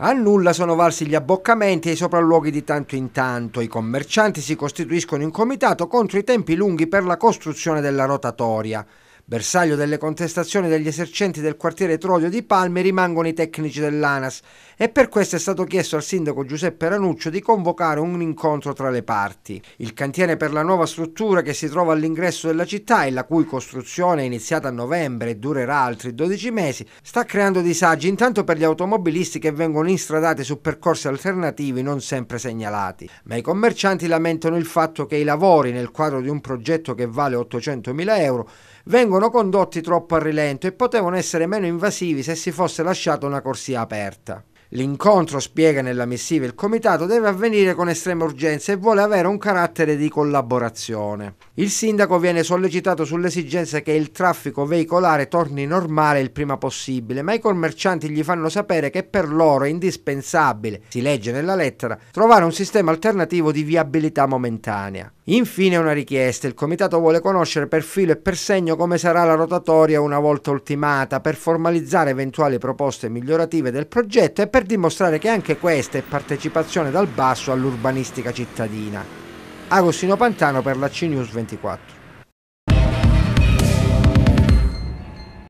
A nulla sono valsi gli abboccamenti e i sopralluoghi di tanto in tanto. I commercianti si costituiscono in comitato contro i tempi lunghi per la costruzione della rotatoria. Bersaglio delle contestazioni degli esercenti del quartiere Troglio di Palme rimangono i tecnici dell'ANAS e per questo è stato chiesto al sindaco Giuseppe Ranuccio di convocare un incontro tra le parti. Il cantiere per la nuova struttura che si trova all'ingresso della città e la cui costruzione è iniziata a novembre e durerà altri 12 mesi sta creando disagi intanto per gli automobilisti che vengono instradati su percorsi alternativi non sempre segnalati, ma i commercianti lamentano il fatto che i lavori nel quadro di un progetto che vale 800.000 euro vengono vengono condotti troppo a rilento e potevano essere meno invasivi se si fosse lasciata una corsia aperta. L'incontro, spiega nella missiva il comitato, deve avvenire con estrema urgenza e vuole avere un carattere di collaborazione. Il sindaco viene sollecitato sull'esigenza che il traffico veicolare torni normale il prima possibile, ma i commercianti gli fanno sapere che per loro è indispensabile, si legge nella lettera, trovare un sistema alternativo di viabilità momentanea. Infine una richiesta, il comitato vuole conoscere per filo e per segno come sarà la rotatoria una volta ultimata per formalizzare eventuali proposte migliorative del progetto e per per dimostrare che anche questa è partecipazione dal basso all'urbanistica cittadina. Agostino Pantano per la CNews 24.